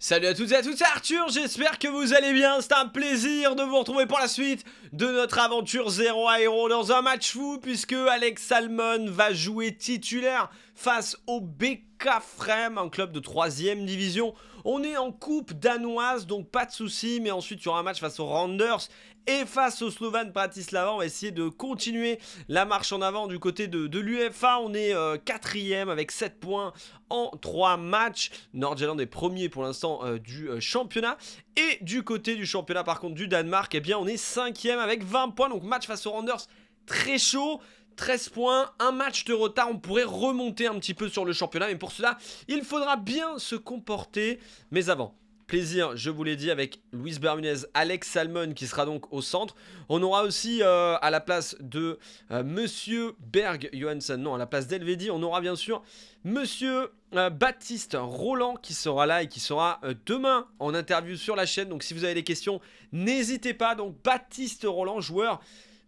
Salut à toutes et à tous, c'est Arthur, j'espère que vous allez bien, c'est un plaisir de vous retrouver pour la suite de notre aventure 0 à dans un match fou puisque Alex Salmon va jouer titulaire face au BK Frem, un club de 3ème division. On est en coupe danoise, donc pas de soucis, mais ensuite il y aura un match face aux Randers et face au Slovan Bratislava, on va essayer de continuer la marche en avant du côté de, l'UFA. On est euh, quatrième avec 7 points en 3 matchs. Nordjylland est premier pour l'instant euh, du euh, championnat. Et du côté du championnat par contre du Danemark, eh bien on est cinquième avec 20 points. Donc match face aux Randers très chaud. 13 points, un match de retard, on pourrait remonter un petit peu sur le championnat, mais pour cela, il faudra bien se comporter. Mais avant, plaisir, je vous l'ai dit, avec Luis Bermunez, Alex Salmon qui sera donc au centre. On aura aussi euh, à la place de euh, Monsieur Berg Johansson, non, à la place d'Elvedi, on aura bien sûr Monsieur euh, Baptiste Roland qui sera là et qui sera demain en interview sur la chaîne. Donc si vous avez des questions, n'hésitez pas. Donc Baptiste Roland, joueur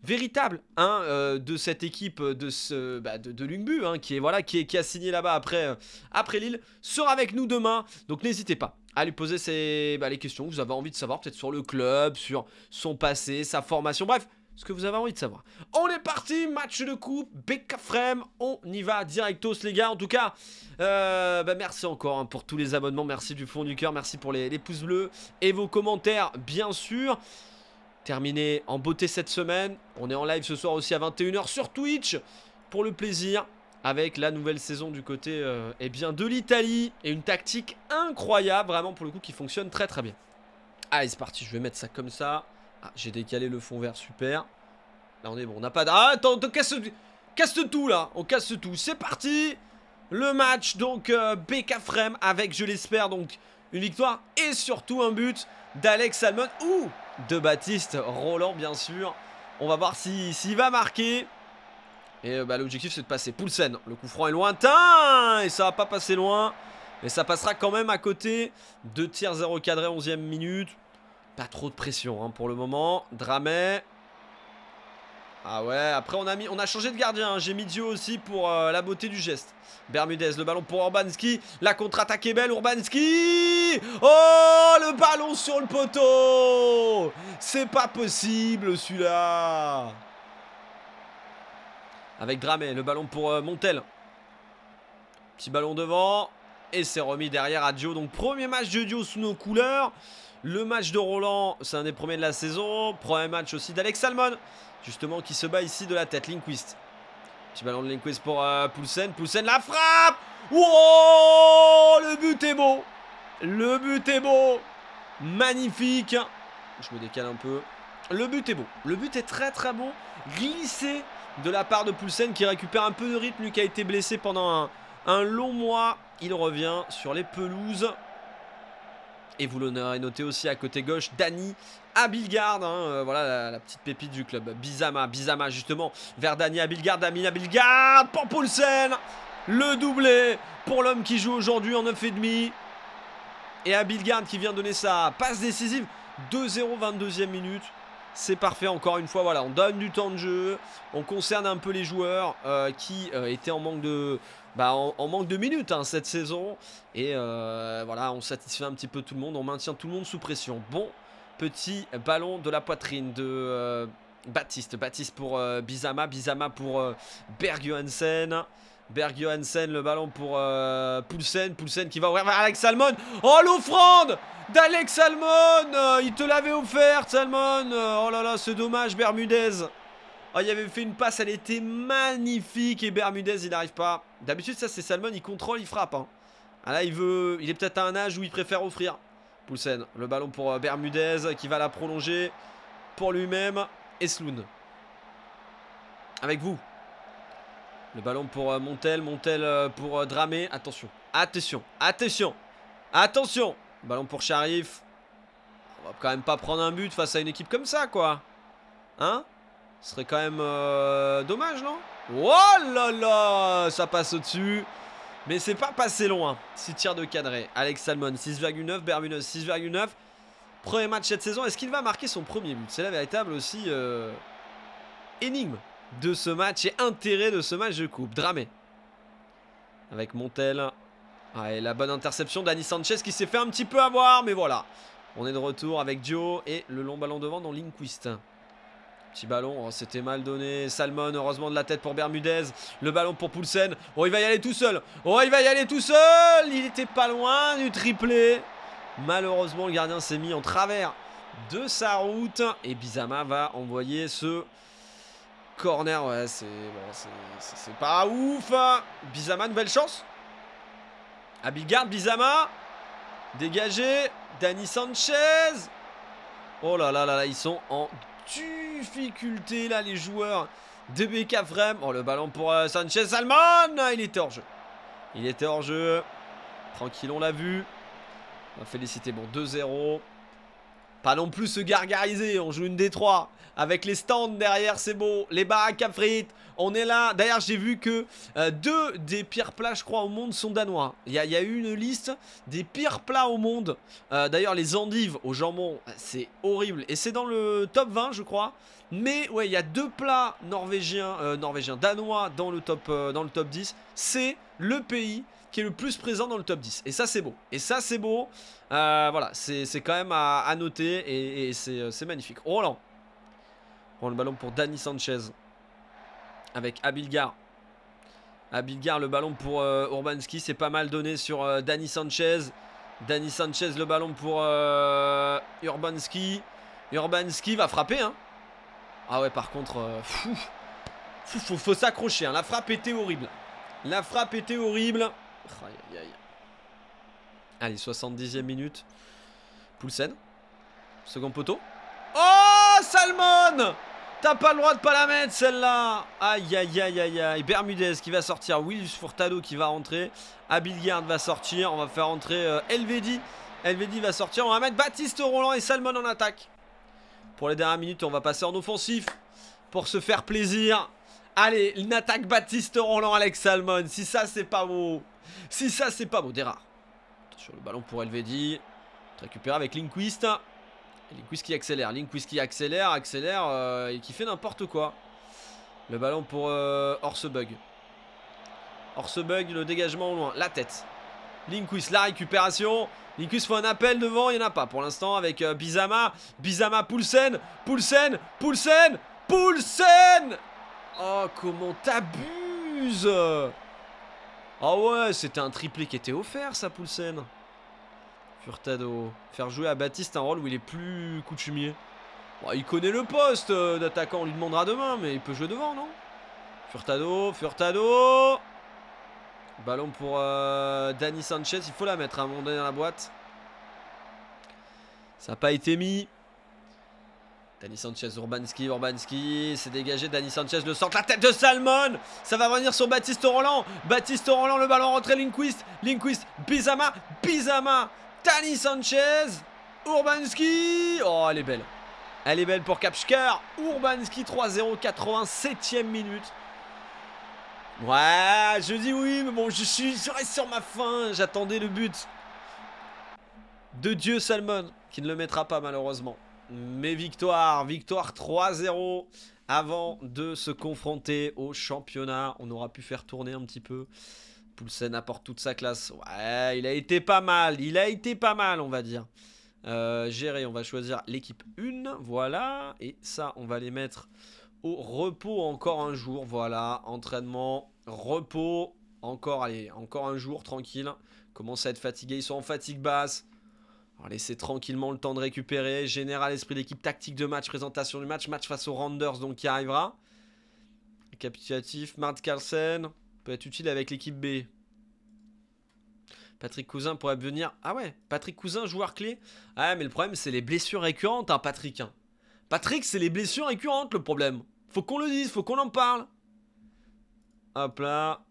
véritable hein, de cette équipe de, ce, bah, de, hein, qui, est, voilà, qui, qui a signé là-bas après, après Lille, sera avec nous demain. Donc n'hésitez pas à lui poser bah, les questions que vous avez envie de savoir, peut-être sur le club, sur son passé, sa formation, bref, ce que vous avez envie de savoir. On est parti, match de coupe, Frem, on y va directos les gars. En tout cas, euh, bah, merci encore hein, pour tous les abonnements, merci du fond du cœur, merci pour les, les pouces bleus et vos commentaires bien sûr. Terminé en beauté cette semaine, on est en live ce soir aussi à 21h sur Twitch pour le plaisir avec la nouvelle saison du côté euh, eh bien de l'Italie et une tactique incroyable vraiment pour le coup qui fonctionne très très bien. Allez c'est parti, je vais mettre ça comme ça. Ah, j'ai décalé le fond vert, super. Là on est bon, on n'a pas... Ah, attends, casse, casse tout là, on casse tout, c'est parti Le match donc euh, avec je l'espère donc une victoire et surtout un but d'Alex Salmon ou de Baptiste Roland bien sûr. On va voir s'il si, va marquer. Et euh, bah, l'objectif c'est de passer Poulsen. Le coup franc est lointain et ça va pas passer loin. Mais ça passera quand même à côté. 2 tiers 0 cadré 11ème minute. Pas trop de pression hein, pour le moment. Dramet. Ah ouais, après on a, mis, on a changé de gardien. Hein. J'ai mis Dio aussi pour euh, la beauté du geste. Bermudez, le ballon pour Urbanski. La contre-attaque est belle, Urbanski Oh, le ballon sur le poteau C'est pas possible celui-là avec Dramé, le ballon pour euh, Montel. Petit ballon devant. Et c'est remis derrière à Dio. Donc premier match de Dio sous nos couleurs. Le match de Roland, c'est un des premiers de la saison. Premier match aussi d'Alex Salmon. Justement qui se bat ici de la tête. Linquist. Petit ballon de Linquist pour euh, Poulsen. Poulsen la frappe Oh, Le but est beau Le but est beau Magnifique Je me décale un peu. Le but est beau. Le but est très très beau. Glissé de la part de Poulsen qui récupère un peu de rythme. Lui qui a été blessé pendant un, long mois. Il revient sur les pelouses. Et vous l'aurez noté aussi à côté gauche, Dani à hein, euh, voilà la, petite pépite du club. Bizama, Bizama justement, vers Dani Abilgard, à Abilgard, pour Poulsen Le doublé pour l'homme qui joue aujourd'hui en 9,5. Et à Abilgard qui vient donner sa passe décisive, 2-0, 22e minute c'est parfait encore une fois voilà on donne du temps de jeu on concerne un peu les joueurs euh, qui euh, étaient en manque de bah, en, manque de minutes hein, cette saison et euh, voilà on satisfait un petit peu tout le monde on maintient tout le monde sous pression bon petit ballon de la poitrine de Baptiste Baptiste pour Bizama Bizama pour Berg Johansen Berg Johansen, le ballon pour euh, Poulsen. Poulsen qui va ouvrir Alex Salmon. Oh l'offrande d'Alex Salmon euh, Il te l'avait offerte Salmon euh, Oh là là, c'est dommage Bermudez. Oh, il avait fait une passe, elle était magnifique et Bermudez il n'arrive pas. D'habitude ça c'est Salmon, il contrôle, il frappe. Hein. Ah, là il veut, il est peut-être à un âge où il préfère offrir. Poulsen, le ballon pour Bermudez qui va la prolonger pour lui-même. Et Esloun. Avec vous, le ballon pour euh, Montel, Montel euh, pour euh, Dramé. Attention, attention, attention, attention. Ballon pour Sharif. On va quand même pas prendre un but face à une équipe comme ça, quoi. Hein Ce serait quand même dommage, non Oh là là Ça passe au-dessus. Mais c'est pas passé loin. 6 tirs de cadré. Alex Salmon, 6,9. Bermudez, 6,9. Premier match cette saison. Est-ce qu'il va marquer son premier but C'est la véritable aussi énigme de ce match et intérêt de ce match de coupe. Dramé. Avec Montel. et la bonne interception d'Ani Sanchez qui s'est fait un petit peu avoir, mais voilà. On est de retour avec Dio et le long ballon devant dans Linquist. Petit ballon, oh, c'était mal donné. Salmon, heureusement de la tête pour Bermudez. Le ballon pour Poulsen. Oh, il va y aller tout seul. Oh, il va y aller tout seul. Il était pas loin du triplé. Malheureusement, le gardien s'est mis en travers de sa route. Et Bizama va envoyer ce corner, ouais, c'est bon, pas ouf. Hein. Bizama, nouvelle chance. À Bigard, Bizama. Dégagé. Dani Sanchez. Oh là là là là, ils sont en difficulté là, les joueurs. DBK Vrem. Oh, le ballon pour euh, Sanchez. Salman Il était hors jeu. Il était hors jeu. Tranquille, on l'a vu. On va féliciter. Bon, 2-0. Pas non plus se gargariser, on joue une des trois. Avec les stands derrière, c'est beau. Les baraques à frites, on est là. D'ailleurs, j'ai vu que euh, deux des pires plats, je crois, au monde sont danois. Il y, a eu une liste des pires plats au monde. Euh, d'ailleurs, les endives au jambon, c'est horrible. Et c'est dans le top 20, je crois. Mais ouais, il y a deux plats norvégiens, euh, norvégiens, danois dans le top, dans le top 10. C'est le pays qui est le plus présent dans le top 10. Et ça, c'est beau. Et ça, c'est beau. Euh, voilà, c'est quand même à, noter et, euh, c'est magnifique. Roland. Prend le ballon pour Dani Sanchez. Avec Abilgar. Abilgar, le ballon pour euh, Urbanski. C'est pas mal donné sur Dani Sanchez. Dani Sanchez, le ballon pour Urbanski. Urbanski va frapper. Hein. Ah ouais, par contre, fou. faut, faut s'accrocher. Hein. La frappe était horrible. La frappe était horrible. Allez, 70e minute. Poulsen. Second poteau. Oh, Salmon T'as pas le droit de pas la mettre celle-là Aïe aïe aïe aïe aïe Bermudez qui va sortir, Willis Furtado qui va rentrer, Abilgard va sortir, on va faire rentrer euh, Elvedi. Elvedi va sortir, on va mettre Baptiste Roland et Salmon en attaque. Pour les dernières minutes, on va passer en offensif pour se faire plaisir. Allez, une attaque Baptiste Roland, Alex Salmon. Si ça, c'est pas beau. Si ça, c'est pas Modera. Sur le ballon pour Elvedi. Récupéré avec Linquist. Linquist qui accélère. Linquist qui accélère, accélère euh, et qui fait n'importe quoi. Le ballon pour euh, Orsebug. Orsebug, le dégagement au loin. La tête. Linquist, la récupération. Linquist fait un appel devant, il n'y en a pas pour l'instant avec euh, Bizama. Bizama, Poulsen. Poulsen, Poulsen, Poulsen Oh, comment t'abuses ah ouais, c'était un triplé qui était offert, ça, Poulsen. Furtado. Faire jouer à Baptiste un rôle où il est plus coutumier. il connaît le poste euh, d'attaquant, on lui demandera demain, mais il peut jouer devant, non Furtado, Furtado Ballon pour euh, Dani Sanchez, il faut la mettre hein, à un moment donné dans la boîte. Ça n'a pas été mis. Dani Sanchez, Urbanski, Urbanski, c'est dégagé, Dani Sanchez le sort, la tête de Salmon Ça va venir sur Baptiste Roland, Baptiste Roland, le ballon rentré, Linquist, Linquist, Bizama, Bizama, Tani Sanchez, Urbanski, oh elle est belle, elle est belle pour Kapchkar. Urbanski 3-0, 87ème minute. Ouais, je dis oui, mais bon, je, suis, je reste sur ma fin. j'attendais le but. De Dieu Salmon, qui ne le mettra pas malheureusement. Mais victoire, victoire 3-0 avant de se confronter au championnat. On aura pu faire tourner un petit peu. Poulsen apporte toute sa classe. Ouais, il a été pas mal. Il a été pas mal, on va dire. Euh, gérer, on va choisir l'équipe 1. Voilà. Et ça, on va les mettre au repos encore un jour. Voilà. Entraînement, repos. Encore, allez, encore un jour, tranquille. Commence à être fatigué. Ils sont en fatigue basse va laisser tranquillement le temps de récupérer. Général, esprit d'équipe, tactique de match, présentation du match, match face aux Randers donc qui arrivera. Capitulatif, Mart Carlsen peut être utile avec l'équipe B. Patrick Cousin pourrait venir. Ah ouais, Patrick Cousin, joueur clé. Ah mais le problème c'est les blessures récurrentes, hein, Patrick. Hein. Patrick, c'est les blessures récurrentes le problème. Faut qu'on le dise, faut qu'on en parle. Hop là.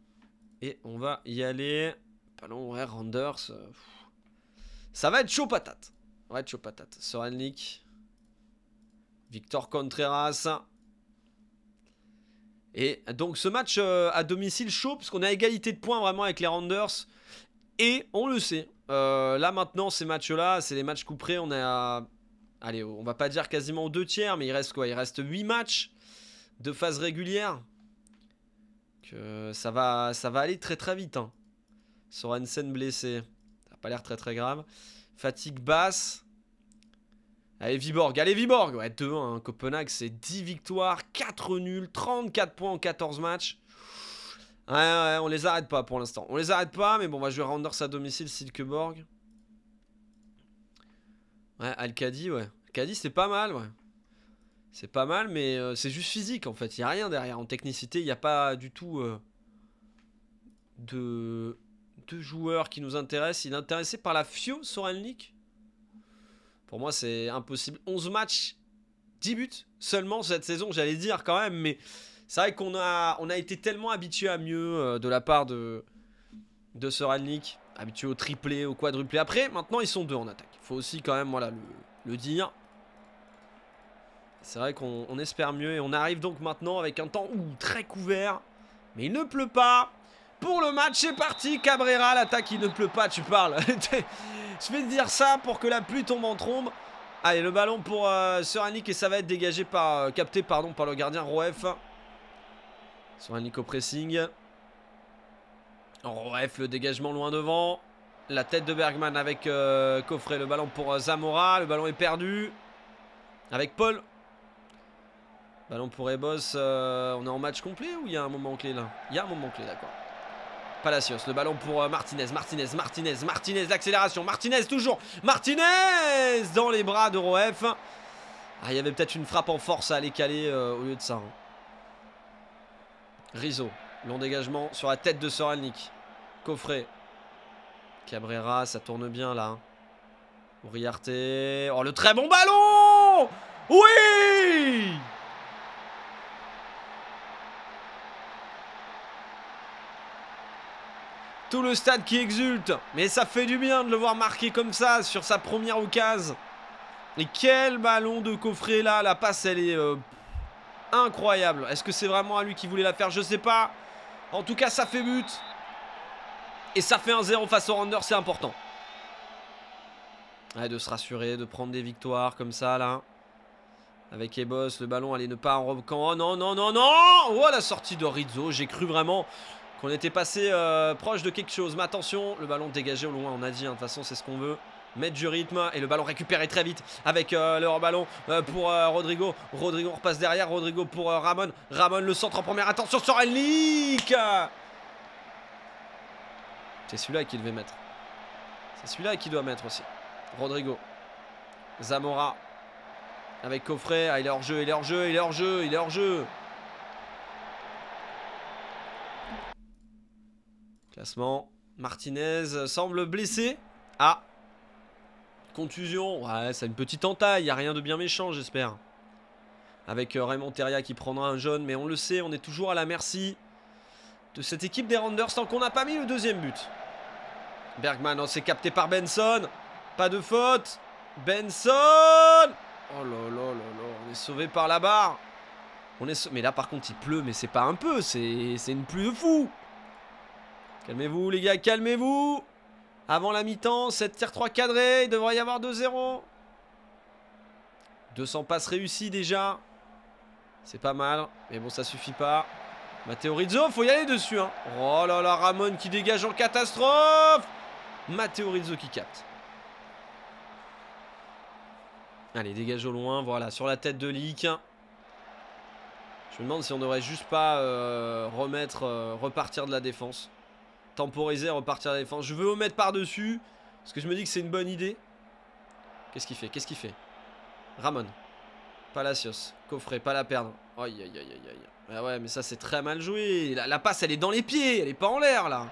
Et on va y aller. Pas ouais, Randers. Euh, ça va être chaud patate. Ça va être chaud patate. Victor Contreras. Et donc ce match euh, à domicile chaud, parce qu'on a égalité de points vraiment avec les Rounders. Et on le sait. Euh, là maintenant, ces matchs-là, c'est les matchs couperés. On est à. Allez, on va pas dire quasiment aux deux tiers, mais il reste quoi Il reste 8 matchs de phase régulière. Que ça, va, ça va aller très très vite. Hein. Sorensen blessé pas l'air très très grave. Fatigue basse. Allez Viborg, allez Viborg Ouais, 2-1, hein. Copenhague, c'est 10 victoires, 4 nuls, 34 points en 14 matchs. Ouais, ouais, on les arrête pas pour l'instant. On les arrête pas, mais bon, on va jouer Randers à domicile, Silkeborg. Ouais, Alcadi, ouais. Alcadi, c'est pas mal, ouais. C'est pas mal, mais euh, c'est juste physique, en fait. Il n'y a rien derrière. En technicité, il n'y a pas du tout euh, de deux joueurs qui nous intéressent. Il est intéressé par la FIO, Sorelnik Pour moi, c'est impossible. 11 matchs, 10 buts seulement cette saison, j'allais dire quand même. Mais c'est vrai qu'on a, on a été tellement habitué à mieux euh, de la part de, de Sorelnik Habitué au triplé, au quadruplé. Après, maintenant, ils sont deux en attaque. Il faut aussi quand même voilà, le, dire. C'est vrai qu'on espère mieux et on arrive donc maintenant avec un temps où très couvert. Mais il ne pleut pas pour le match. C'est parti, Cabrera, l'attaque, il ne pleut pas, tu parles. Je vais te dire ça pour que la pluie tombe en trombe. Allez, le ballon pour euh, et ça va être dégagé par, euh, capté pardon, par le gardien Roef. Soranik au pressing. Roef, le dégagement loin devant. La tête de Bergman avec euh, Coffret. Le ballon pour euh, Zamora. Le ballon est perdu. Avec Paul. Ballon pour Ebos. on est en match complet ou il y a un moment clé là Il y a un moment clé, d'accord. Palacios, le ballon pour euh, Martinez, Martinez, Martinez, Martinez, Accélération. Martinez toujours, Martinez dans les bras de Roef. Ah, il y avait peut-être une frappe en force à aller caler euh, au lieu de ça. Hein. Rizzo, long dégagement sur la tête de Soralnik. Coffret. Cabrera, ça tourne bien là. Hein. Oh, le très bon ballon Oui Tout le stade qui exulte. Mais ça fait du bien de le voir marquer comme ça sur sa première occasion. Et quel ballon de coffret là. La passe, elle est euh, incroyable. Est-ce que c'est vraiment à lui qui voulait la faire Je sais pas. En tout cas, ça fait but. Et ça fait un zéro face au Render, c'est important. Ouais, de se rassurer, de prendre des victoires comme ça là. Avec Ebos, le ballon allait ne pas en robe Oh non, non, non, non Oh la sortie de Rizzo, j'ai cru vraiment qu'on était passé euh, proche de quelque chose. Mais attention, le ballon dégagé au loin, on a dit, hein, de toute façon c'est ce qu'on veut. Mettre du rythme et le ballon récupéré très vite avec leur le ballon euh, pour euh, Rodrigo. Rodrigo repasse derrière, Rodrigo pour Ramon. Ramon le centre en première, attention sur Elnik C'est celui-là qu'il devait mettre. C'est celui-là qu'il doit mettre aussi. Rodrigo. Zamora. Avec Coffret, ah, il est hors jeu, il est hors jeu, il est hors jeu, il est hors jeu. Classement, Martinez semble blessé. Ah Contusion, ouais, c'est une petite entaille, y a rien de bien méchant j'espère. Avec euh, Raymond Teria qui prendra un jaune, mais on le sait, on est toujours à la merci de cette équipe des Randers, tant qu'on n'a pas mis le deuxième but. Bergman, on oh, s'est capté par Benson. Pas de faute. Benson Oh là là là là, on est sauvé par la barre. On est Mais là par contre il pleut, mais c'est pas un peu, c'est une pluie de fou. Calmez-vous les gars, calmez-vous Avant la mi-temps, 7 tirs 3 cadrés, il devrait y avoir 2-0. 200 passes réussies déjà. C'est pas mal, mais bon ça suffit pas. Matteo Rizzo, faut y aller dessus. Hein. Oh là là, Ramon qui dégage en catastrophe Matteo Rizzo qui capte. Allez, dégage au loin, voilà, sur la tête de Lick. Je me demande si on devrait juste pas euh, remettre, euh, repartir de la défense. Temporiser, repartir à la défense. Je veux mettre par-dessus. Parce que je me dis que c'est une bonne idée. Qu'est-ce qu'il fait Qu'est-ce qu'il fait Ramon. Palacios. Coffret, pas la perdre. Aïe, aïe, aïe, aïe, Ah ouais, mais ça, c'est très mal joué. La, passe, elle est dans les pieds. Elle est pas en l'air, là.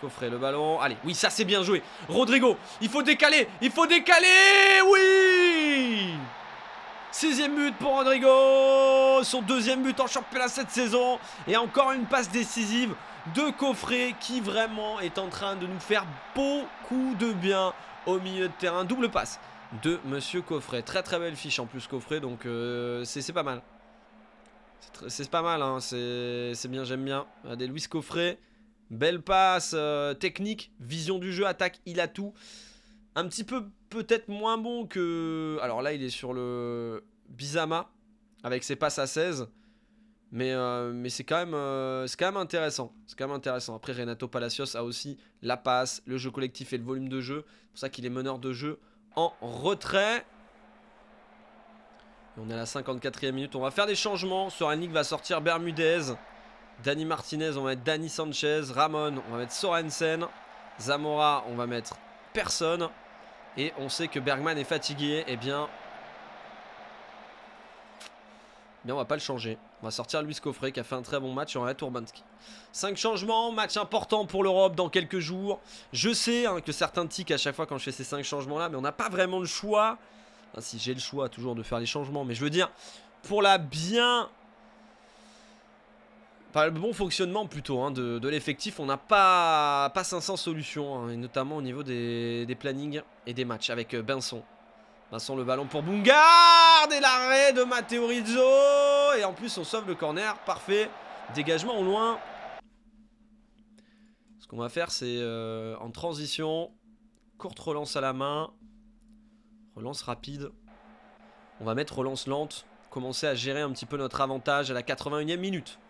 Coffret, le ballon. Allez, oui, ça, c'est bien joué. Rodrigo, il faut décaler. Il faut décaler. Oui Sixième but pour Rodrigo. Son deuxième but en championnat cette saison. Et encore une passe décisive de coffret qui vraiment est en train de nous faire beaucoup de bien au milieu de terrain. Double passe de Monsieur Coffret. Très très belle fiche en plus Coffret, donc euh, c'est pas mal. C'est pas mal, hein, c'est bien, j'aime bien. Regardez, Louis Coffret, belle passe, euh, technique, vision du jeu, attaque, il a tout. Un petit peu peut-être moins bon que... Alors là, il est sur le Bizama, avec ses passes à 16. Mais, euh, mais euh, c'est quand, même intéressant. C'est quand même intéressant. Après, Renato Palacios a aussi la passe, le jeu collectif et le volume de jeu. C'est pour ça qu'il est meneur de jeu en retrait. on est à la 54e minute. On va faire des changements. Sorensen va sortir Bermudez. Dani Martinez, on va mettre Dani Sanchez. Ramon, on va mettre Sorensen. Zamora, on va mettre personne. Et on sait que Bergman est fatigué. Eh bien, Bien, on va pas le changer. On va sortir Luis Coffret qui a fait un très bon match en la Tourbanski. 5 changements, match important pour l'Europe dans quelques jours. Je sais hein, que certains tiquent à chaque fois quand je fais ces 5 changements-là, mais on n'a pas vraiment le choix. si j'ai le choix toujours de faire les changements, mais je veux dire, pour la bien... Enfin, le bon fonctionnement plutôt hein, de, l'effectif, on n'a pas, pas 500 solutions, hein, et notamment au niveau des, des plannings et des matchs avec euh, Benson. Vincent le ballon pour Bungard et l'arrêt de Matteo Rizzo et en plus on sauve le corner, parfait, dégagement au loin. Ce qu'on va faire c'est euh, en transition, courte relance à la main, relance rapide, on va mettre relance lente, commencer à gérer un petit peu notre avantage à la 81e minute.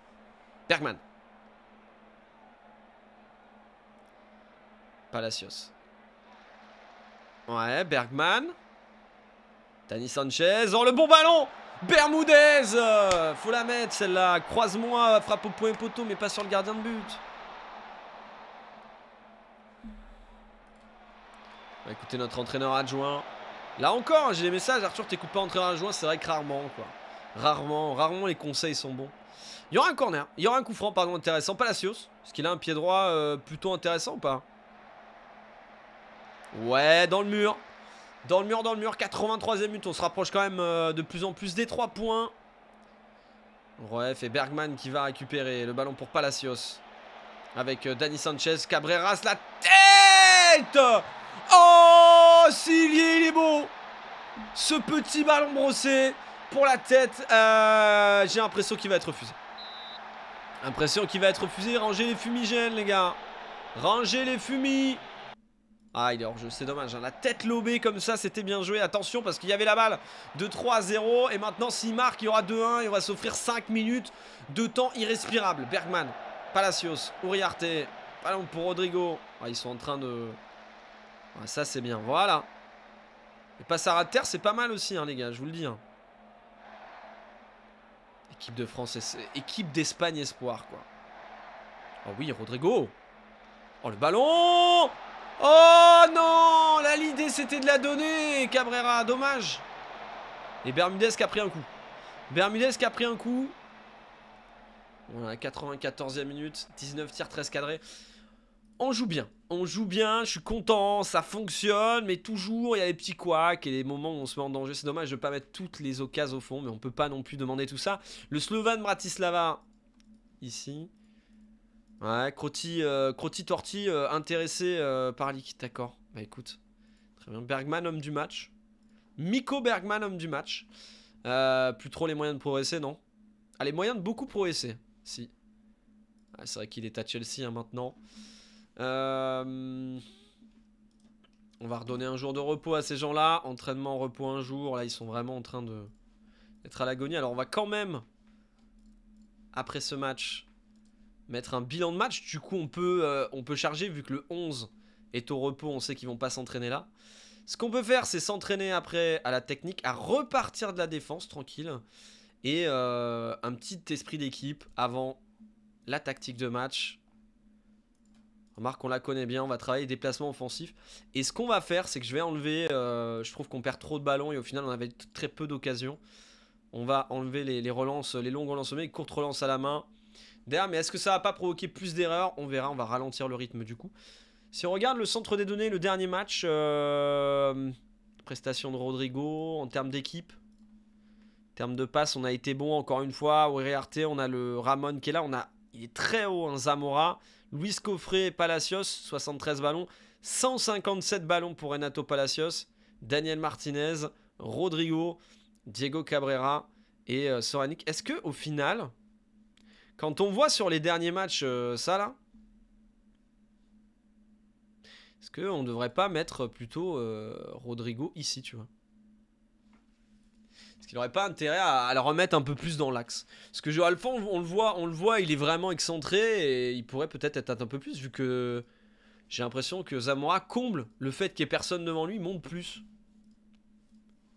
Bergman. Palacios. Ouais, Bergman. Tani Sanchez. Oh, le bon ballon Bermudez Faut la mettre, celle-là. Croise-moi, frappe au point poteau, mais pas sur le gardien de but. Bah, écoutez, notre entraîneur adjoint. Là encore, hein, j'ai des messages. Arthur, t'es coupé entraîneur adjoint, c'est vrai que rarement, quoi. Rarement, rarement les conseils sont bons. Il y aura un corner, il y aura un coup franc, pardon, intéressant. Palacios, parce qu'il a un pied droit euh, plutôt intéressant ou pas Ouais, dans le mur. Dans le mur, dans le mur, 83 ème minute On se rapproche quand même euh, de plus en plus des 3 points. Bref, et Bergman qui va récupérer le ballon pour Palacios. Avec euh, Dani Sanchez, Cabreras, la tête Oh, Sylvie, il est beau Ce petit ballon brossé pour la tête. Euh, j'ai l'impression qu'il va être refusé. Impression qu'il va être refusé. Rangez les fumigènes, les gars. Rangez les fumis. Ah, il est hors jeu, c'est dommage. Hein. La tête lobée comme ça, c'était bien joué. Attention, parce qu'il y avait la balle de 3 0. Et maintenant, s'il marque, il y aura 2-1. Il va s'offrir 5 minutes de temps irrespirable. Bergman, Palacios, Uriarte. Ballon pour Rodrigo. Ah, ils sont en train de... Ah, ça, c'est bien. Voilà. Et passer à terre, c'est pas mal aussi, hein, les gars, je vous le dis. Hein. Équipe de France, équipe d'Espagne espoir, quoi. Oh oui, Rodrigo. Oh, le ballon Oh non Là, l'idée, c'était de la donner, Cabrera. Dommage. Et Bermudez qui a pris un coup. Bermudez qui a pris un coup. On a 94e minute, 19 tirs, 13 cadrés. On joue bien, on joue bien, je suis content, ça fonctionne, mais toujours il y a les petits couacs et les moments où on se met en danger. C'est dommage je ne pas mettre toutes les occasions au fond, mais on peut pas non plus demander tout ça. Le Slovan Bratislava, ici, Ouais, Crotty, euh, Torti euh, intéressé euh, par Lick, d'accord. Bah écoute, très bien. Bergman, homme du match. Miko Bergman, homme du match. plus trop les moyens de progresser, non Ah, les moyens de beaucoup progresser, si. Ah, c'est vrai qu'il est à Chelsea hein, maintenant. On va redonner un jour de repos à ces gens-là. Entraînement, repos un jour. Là, ils sont vraiment en train de d'être à l'agonie. Alors, on va quand même, après ce match, mettre un bilan de match. Du coup, on peut, euh, on peut charger, vu que le 11 est au repos, on sait qu'ils vont pas s'entraîner là. Ce qu'on peut faire, c'est s'entraîner après à la technique, à repartir de la défense, tranquille. Et euh, un petit esprit d'équipe avant la tactique de match. Remarque, on la connaît bien, on va travailler déplacement offensif Et ce qu'on va faire, c'est que je vais enlever... Euh, je trouve qu'on perd trop de ballons et au final, on avait très peu d'occasions. On va enlever les, relances, les longues relances mais courtes relances à la main. D'ailleurs, Mais est-ce que ça va pas provoquer plus d'erreurs On verra, on va ralentir le rythme du coup. Si on regarde le centre des données, le dernier match, euh, prestation de Rodrigo en termes d'équipe, en termes de passe, on a été bon encore une fois. Arte, on a le Ramon qui est là, on a, il est très haut, un hein, Zamora, Luis Coffret, Palacios, 73 ballons, 157 ballons pour Renato Palacios, Daniel Martinez, Rodrigo, Diego Cabrera et Soranik. Euh, Soranic. Est-ce que au final, quand on voit sur les derniers matchs euh, ça là, est-ce qu'on ne devrait pas mettre plutôt euh, Rodrigo ici, tu vois Est-ce qu'il n'aurait pas intérêt à, la le remettre un peu plus dans l'axe. Parce que Joao on, on, le voit, on le voit, il est vraiment excentré et il pourrait peut-être être un peu plus vu que j'ai l'impression que Zamora comble le fait qu'il n'y ait personne devant lui, monte plus.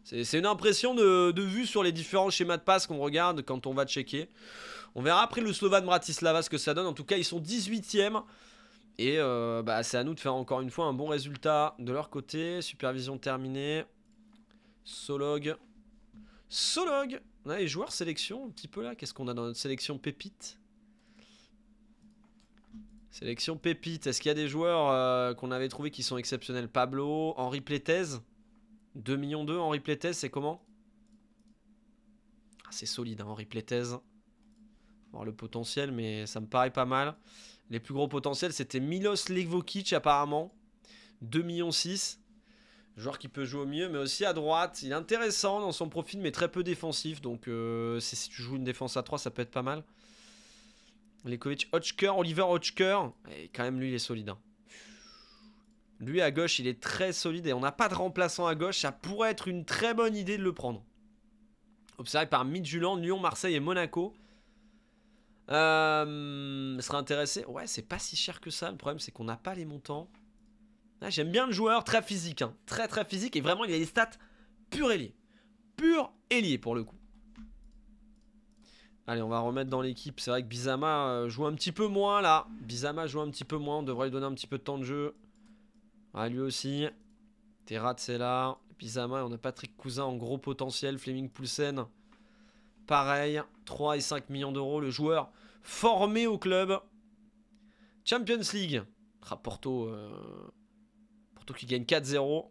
C'est une impression de, de, vue sur les différents schémas de passe qu'on regarde quand on va checker. On verra après le Slovan Bratislava ce que ça donne. En tout cas, ils sont 18 e Et euh, bah, c'est à nous de faire encore une fois un bon résultat de leur côté. Supervision terminée. Solog. Solog On a les joueurs sélection un petit peu là. Qu'est-ce qu'on a dans notre sélection pépite Sélection pépite. Est-ce qu'il y a des joueurs euh, qu'on avait trouvé qui sont exceptionnels Pablo, Henri Pletez. 2 millions 2, Henri Pletez, c'est comment ah, C'est solide, hein, Henri Pletez le potentiel, mais ça me paraît pas mal. Les plus gros potentiels, c'était Milos Lekovic apparemment, 2 millions 6. Joueur qui peut jouer au mieux, mais aussi à droite. Il est intéressant dans son profil, mais très peu défensif. Donc, euh, si tu joues une défense à 3, ça peut être pas mal. Lekovic, Hotchker, Oliver Hotchker. Et quand même, lui, il est solide. Hein. Lui, à gauche, il est très solide. Et on n'a pas de remplaçant à gauche. Ça pourrait être une très bonne idée de le prendre. Observé par Midjuland, Lyon, Marseille et Monaco. Euh, serait intéressé. Ouais, c'est pas si cher que ça. Le problème, c'est qu'on n'a pas les montants. Ah, j'aime bien le joueur, très physique. Hein. Très, très physique. Et vraiment, il a des stats pur ailier. Pur ailier, pour le coup. Allez, on va remettre dans l'équipe. C'est vrai que Bizama euh, joue un petit peu moins, là. Bizama joue un petit peu moins. On devrait lui donner un petit peu de temps de jeu. Ah, lui aussi. Terrat, c'est là. Bizama, on a Patrick Cousin en gros potentiel. Fleming Poulsen. Pareil, 3 et 5 millions d'euros. Le joueur formé au club. Champions League. Ah, euh, Porto, qui gagne 4-0.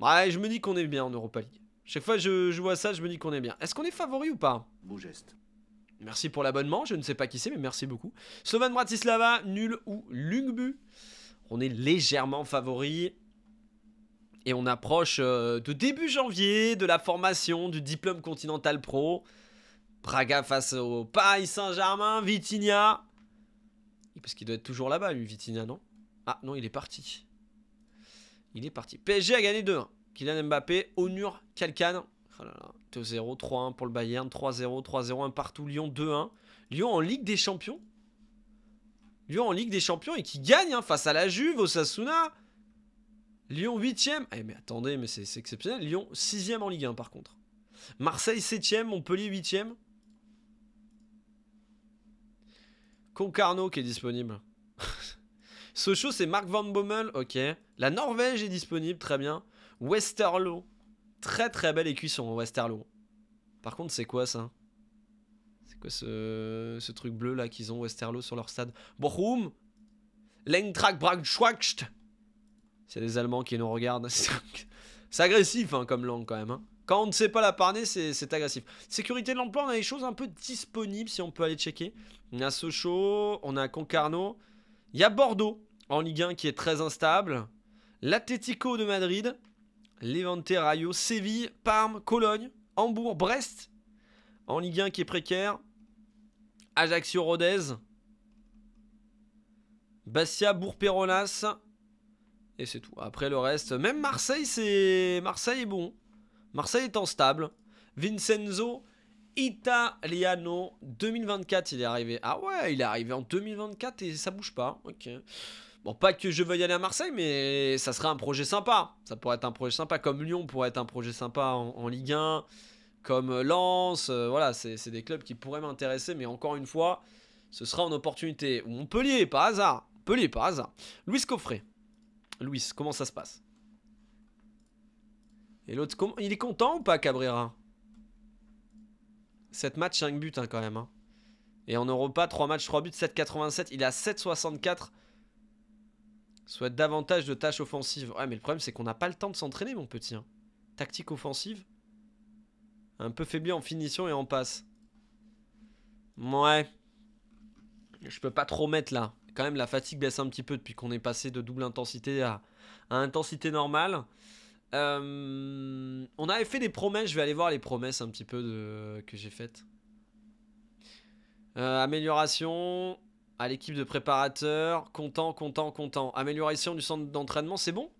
Ouais, je me dis qu'on est bien en Europa League. Chaque fois que je, je vois ça, je me dis qu'on est bien. Est-ce qu'on est favori ou pas Beau geste. Merci pour l'abonnement. Je ne sais pas qui c'est, mais merci beaucoup. Slovan Bratislava, nul ou Lungbu. On est légèrement favori et on approche euh, de début janvier de la formation du diplôme continental pro. Braga face au Paris Saint-Germain, Vitinha. Parce qu'il doit être toujours là-bas, lui, Vitinha, non Ah non, il est parti. Il est parti. PSG a gagné 2-1. Kylian Mbappé, Onur, Kalkan. 2-0, 3-1 pour le Bayern, 3-0, 3-0, 1 partout, Lyon 2-1. Lyon en Ligue des Champions. Lyon en Ligue des Champions et qui gagne hein, face à la Juve, Osasuna. Lyon 8ème. Eh, mais attendez, mais c'est exceptionnel. Lyon 6 en Ligue 1 par contre. Marseille 7ème, Montpellier 8ème. Concarneau qui est disponible. Sochaux, c'est Marc Van Bommel. Ok. La Norvège est disponible, très bien. Westerlo. Très très belle écuisson, Westerlo. Par contre, c'est quoi ça C'est quoi ce... truc bleu là qu'ils ont, Westerlo, sur leur stade Bochum Lengtrak Braunschweig c'est des Allemands qui nous regardent. C'est agressif hein, comme langue quand même. Hein. Quand on ne sait pas la parner, c'est agressif. Sécurité de l'emploi, on a des choses un peu disponibles si on peut aller checker. On a Sochaux, on a Concarneau. Il y a Bordeaux en Ligue 1 qui est très instable. L'Atletico de Madrid, Levante Rayo, Séville, Parme, Cologne, Hambourg, Brest en Ligue 1 qui est précaire. Ajaccio Rodez, Bastia bourg et c'est tout. Après le reste, même Marseille, c'est Marseille est bon. Marseille est en stable. Vincenzo Italiano 2024, il est arrivé. Ah ouais, il est arrivé en 2024 et ça bouge pas. Ok. Bon, pas que je veuille aller à Marseille, mais ça serait un projet sympa. Ça pourrait être un projet sympa, comme Lyon pourrait être un projet sympa en, Ligue 1, comme Lens. Euh, voilà, c'est des clubs qui pourraient m'intéresser, mais encore une fois, ce sera en opportunité. Montpellier, pas hasard. Montpellier, pas hasard. Louis Coffret. Louis, comment ça se passe Et l'autre, il est content ou pas, Cabrera 7 matchs, 5 buts hein, quand même. Hein. Et en Europa, 3 matchs, 3 buts, 7,87. Il a 7,64. Souhaite davantage de tâches offensives. Ouais, mais le problème, c'est qu'on n'a pas le temps de s'entraîner, mon petit. Hein. Tactique offensive. Un peu faibli en finition et en passe. Ouais. Je peux pas trop mettre là quand même la fatigue baisse un petit peu depuis qu'on est passé de double intensité à, intensité normale. Euh, on avait fait des promesses, je vais aller voir les promesses un petit peu de, que j'ai faites. Euh, amélioration à l'équipe de préparateurs, content, content, content. Amélioration du centre d'entraînement, c'est bon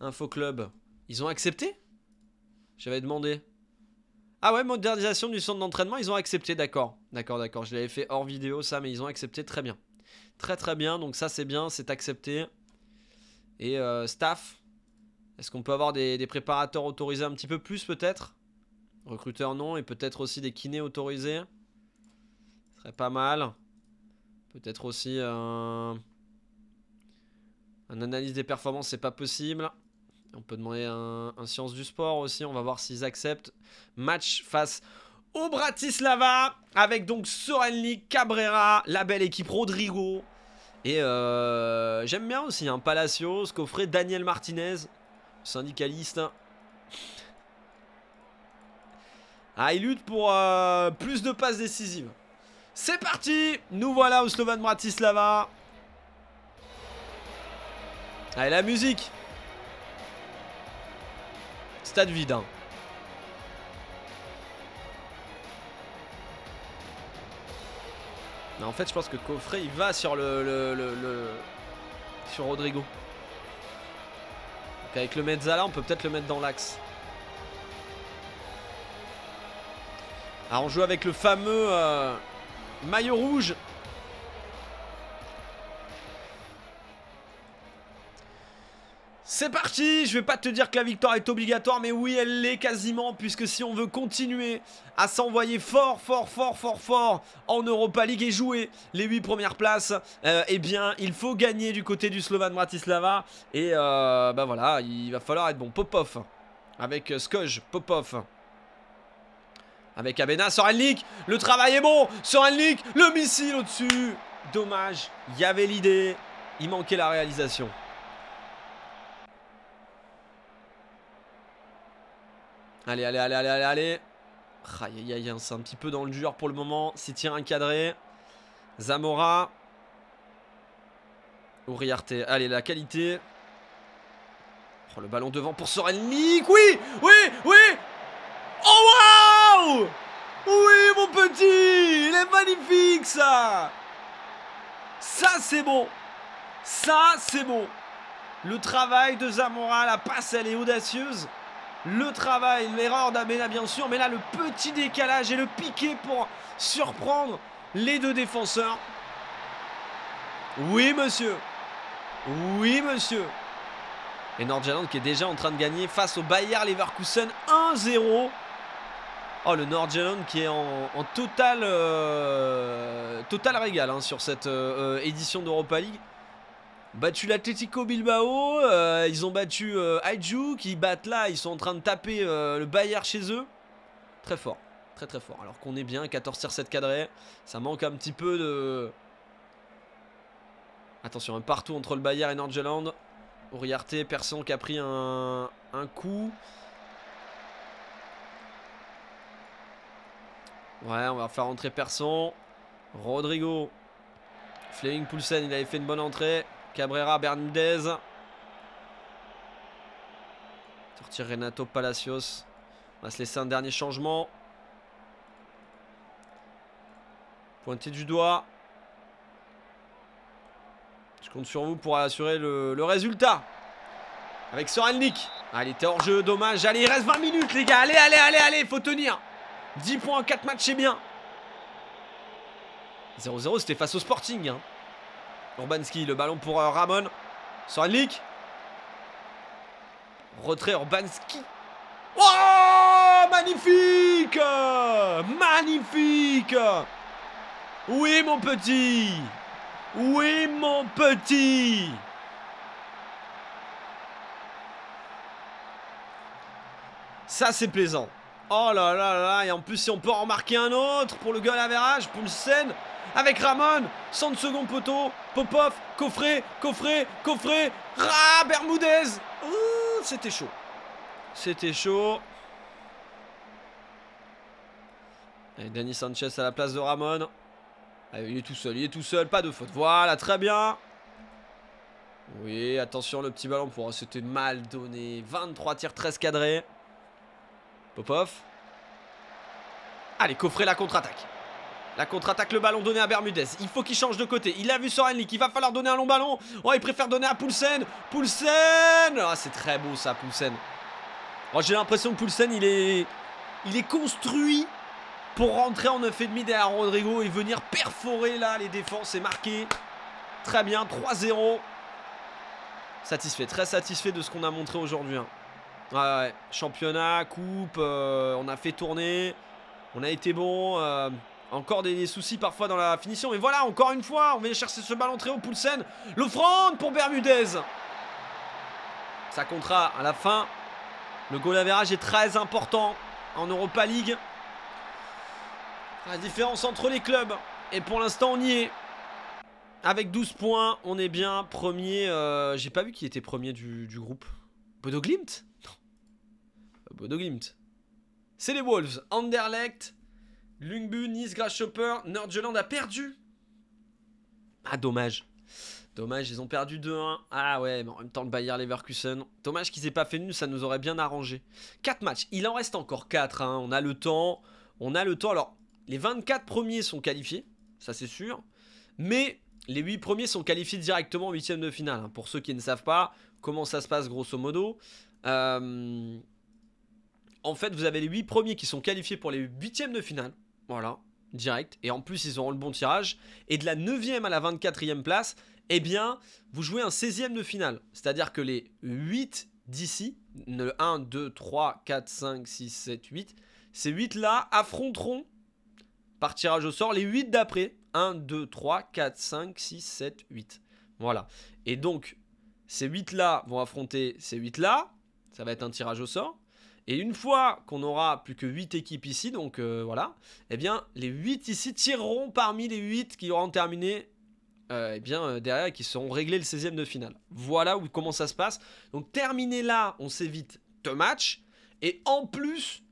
Info Club, ils ont accepté J'avais demandé. Ah ouais, modernisation du centre d'entraînement, ils ont accepté, d'accord. D'accord, d'accord, je l'avais fait hors vidéo ça, mais ils ont accepté, très bien. Très très bien, donc ça c'est bien, c'est accepté. Et euh, staff, est-ce qu'on peut avoir des, préparateurs autorisés un petit peu plus peut-être Recruteurs non, et peut-être aussi des kinés autorisés. Ce serait pas mal. Peut-être aussi un... analyse des performances, c'est pas possible. On peut demander un, science du sport aussi. On va voir s'ils acceptent. Match face au Bratislava. Avec donc Sorenly, Cabrera, la belle équipe Rodrigo. Et euh, j'aime bien aussi un hein, Palacio, qu'offrait Daniel Martinez, syndicaliste. Hein. Ah, il lutte pour euh, plus de passes décisives. C'est parti Nous voilà au Slovan Bratislava. Allez, la musique Stade vide. Hein. Mais en fait, je pense que Coffret, il va sur le, sur Rodrigo. Donc avec le Mezzala, on peut peut-être le mettre dans l'axe. Alors on joue avec le fameux euh, maillot rouge C'est parti Je vais pas te dire que la victoire est obligatoire, mais oui, elle l'est quasiment, puisque si on veut continuer à s'envoyer fort, fort, fort, fort, fort en Europa League et jouer les 8 premières places, euh, eh bien, il faut gagner du côté du Slovan Bratislava. Et ben bah voilà, il va falloir être bon. Popov avec euh, Skoj, Popov avec Abena, Sorenlik, le travail est bon, Sorenlik, le missile au-dessus. Dommage, il y avait l'idée, il manquait la réalisation. Allez, allez, allez, allez, allez, Aïe, aïe, aïe, c'est un petit peu dans le dur pour le moment. tient tir cadré. Zamora. Uriarte. Allez, la qualité. Prends oh, le ballon devant pour Sorelnik Oui, oui, oui. Oh, waouh Oui, mon petit. Il est magnifique, ça. Ça, c'est bon. Ça, c'est bon. Le travail de Zamora, la passe, elle est audacieuse le travail, l'erreur d'Amena bien sûr, mais là le petit décalage et le piqué pour surprendre les deux défenseurs. Oui monsieur, oui monsieur. Et Nordjylland qui est déjà en train de gagner face au Bayer Leverkusen 1-0. Oh le Nordjylland qui est en, total, euh, total régal hein, sur cette euh, euh, édition d'Europa League battu l'Atletico Bilbao, euh, ils ont battu euh, Aiju, qui battent là, ils sont en train de taper euh, le Bayern chez eux. Très fort, très très fort. Alors qu'on est bien, 14 7 cadrés. ça manque un petit peu de... Attention, un partout entre le Bayern et Nordjylland. Oriarte, personne qui a pris un, un coup. Ouais, on va faire rentrer Persson. Rodrigo. Fleming Poulsen, il avait fait une bonne entrée. Cabrera, Berndez Sortir Renato Palacios. On va se laisser un dernier changement. Pointé du doigt. Je compte sur vous pour assurer le, résultat. Avec Soralnik. Ah, il était hors jeu, dommage. Allez, il reste 20 minutes, les gars. Allez, allez, allez, allez, faut tenir. 10 points 4 matchs, c'est bien. 0-0, c'était face au Sporting. Hein. Urbanski, le ballon pour euh, Ramon. Sur leak. Retrait Urbanski. Oh Magnifique Magnifique Oui mon petit Oui mon petit Ça c'est plaisant. Oh là là là Et en plus si on peut en marquer un autre pour le goal le Poulsen avec Ramon, 100 secondes poteau, Popov, coffret, coffret, coffret, Ra Bermudez. C'était chaud. C'était chaud. Et Sanchez à la place de Ramon. Ah, il est tout seul, il est tout seul, pas de faute. Voilà, très bien. Oui, attention, le petit ballon pourra oh, C'était mal donné. 23 tirs, 13 cadrés. Popov. Allez, Coffret la contre-attaque. La contre-attaque, le ballon donné à Bermudez. Il faut qu'il change de côté. Il a vu Henlik Il va falloir donner un long ballon. Oh, il préfère donner à Poulsen. Poulsen Ah, c'est très beau ça, Poulsen. Oh, j'ai l'impression que Poulsen, il est... il est construit pour rentrer en 9,5 derrière Rodrigo et venir perforer là les défenses et marquer. Très bien, 3-0. Satisfait, très satisfait de ce qu'on a montré aujourd'hui. Hein. Ouais, ouais, championnat, coupe, euh, on a fait tourner, on a été bon. Euh, encore des, soucis parfois dans la finition. Mais voilà, encore une fois, on vient chercher ce ballon très haut. Poulsen, l'offrande pour Bermudez. Ça comptera à la fin. Le goal average est très important en Europa League. La différence entre les clubs. Et pour l'instant, on y est. Avec 12 points, on est bien premier. Euh, j'ai pas vu qui était premier du, du groupe. Bodo Glimt Bodo Glimt. C'est les Wolves. Anderlecht, Lungbu, Nice, Grasshopper, Nordjoland a perdu. Ah, dommage. Dommage, ils ont perdu 2-1. Ah ouais, mais en même temps, le Bayer Leverkusen. Dommage qu'ils aient pas fait nul, ça nous aurait bien arrangé. 4 matchs. Il en reste encore 4. Hein. On a le temps. On a le temps. Alors, les 24 premiers sont qualifiés. Ça, c'est sûr. Mais les 8 premiers sont qualifiés directement en 8 de finale. Hein, pour ceux qui ne savent pas comment ça se passe, grosso modo. Euh, en fait, vous avez les 8 premiers qui sont qualifiés pour les 8 de finale. Voilà, direct. Et en plus, ils auront le bon tirage. Et de la 9e à la 24e place, eh bien, vous jouez un 16e de finale. C'est-à-dire que les 8 d'ici, 1, 2, 3, 4, 5, 6, 7, 8, ces 8-là affronteront par tirage au sort les 8 d'après. 1, 2, 3, 4, 5, 6, 7, 8. Voilà. Et donc, ces 8-là vont affronter ces 8-là. Ça va être un tirage au sort. Et une fois qu'on aura plus que 8 équipes ici, donc euh, voilà, eh bien, les 8 ici tireront parmi les 8 qui auront terminé euh, eh bien, euh, derrière et qui seront réglés le 16 ème de finale. Voilà où, comment ça se passe. Donc, terminé là, on s'évite de match Et en plus,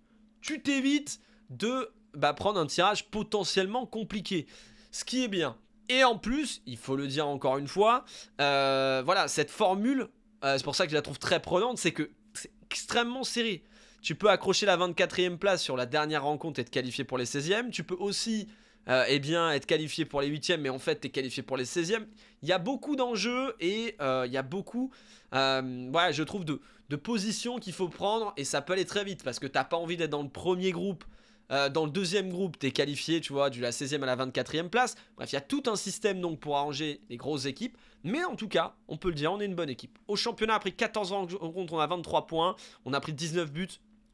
tu t'évites de bah, prendre un tirage potentiellement compliqué. Ce qui est bien. Et en plus, il faut le dire encore une fois, voilà, cette formule, c'est pour ça que je la trouve très prenante, c'est que c'est extrêmement serré. Tu peux accrocher la 24e place sur la dernière rencontre et être qualifié pour les 16e. Tu peux aussi euh, eh bien, être qualifié pour les 8e, mais en fait, tu es qualifié pour les 16e. Il y a beaucoup d'enjeux et euh, il y a beaucoup, euh, ouais, je trouve, de, positions qu'il faut prendre et ça peut aller très vite parce que t'as pas envie d'être dans le premier groupe. dans le deuxième groupe, tu es qualifié, tu vois, du la 16e à la 24e place. Bref, il y a tout un système donc pour arranger les grosses équipes. Mais en tout cas, on peut le dire, on est une bonne équipe. Au championnat, après 14 rencontres, on a 23 points, on a pris 19 buts,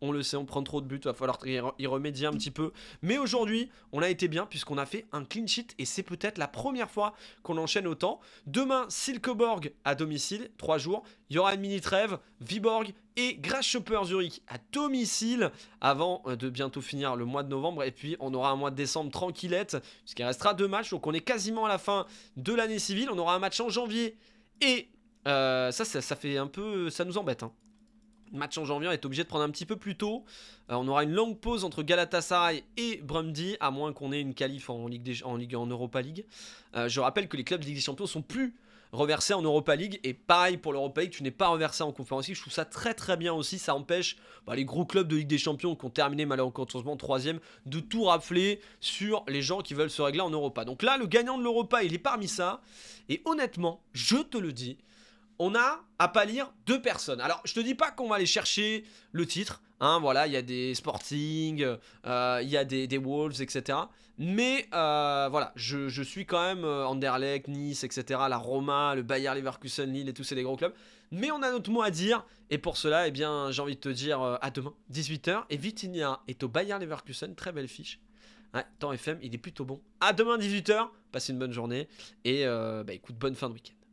on le sait, on prend trop de buts, il va falloir y remédier un petit peu. Mais aujourd'hui, on a été bien puisqu'on a fait un clean sheet et c'est peut-être la première fois qu'on enchaîne autant. Demain, Silkeborg à domicile, 3 jours. Il y aura une mini-trêve, Viborg et Grasshopper Zurich à domicile avant euh, de bientôt finir le mois de novembre. Et puis on aura un mois de décembre tranquillette, puisqu'il restera deux matchs. Donc on est quasiment à la fin de l'année civile. On aura un match en janvier. Et euh, ça, ça, fait un peu. ça nous embête. Hein match en janvier, on est obligé de prendre un petit peu plus tôt. Euh, on aura une longue pause entre Galatasaray et Brumdy, à moins qu'on ait une qualif en Ligue, des, en, Ligue en Europa League. Euh, je rappelle que les clubs de Ligue des Champions sont plus reversés en Europa League. Et pareil pour l'Europa League, tu n'es pas reversé en conférence Je trouve ça très très bien aussi. Ça empêche bah, les gros clubs de Ligue des Champions qui ont terminé malheureusement troisième de tout rafler sur les gens qui veulent se régler en Europa. Donc là, le gagnant de l'Europa, il est parmi ça. Et honnêtement, je te le dis, on a à pâlir deux personnes. Alors, je te dis pas qu'on va aller chercher le titre. Hein, voilà, il y a des Sporting, euh, il y a des, Wolves, etc. Mais euh, voilà, je, suis quand même euh, Anderlecht, Nice, etc. La Roma, le Bayer Leverkusen, Lille et tous ces gros clubs. Mais on a notre mot à dire. Et pour cela, eh bien, j'ai envie de te dire à demain, 18h. Et Vitinia est au Bayer Leverkusen. Très belle fiche. Ouais, temps FM, il est plutôt bon. À demain, 18h. Passe une bonne journée. Et bah, écoute, bonne fin de week-end.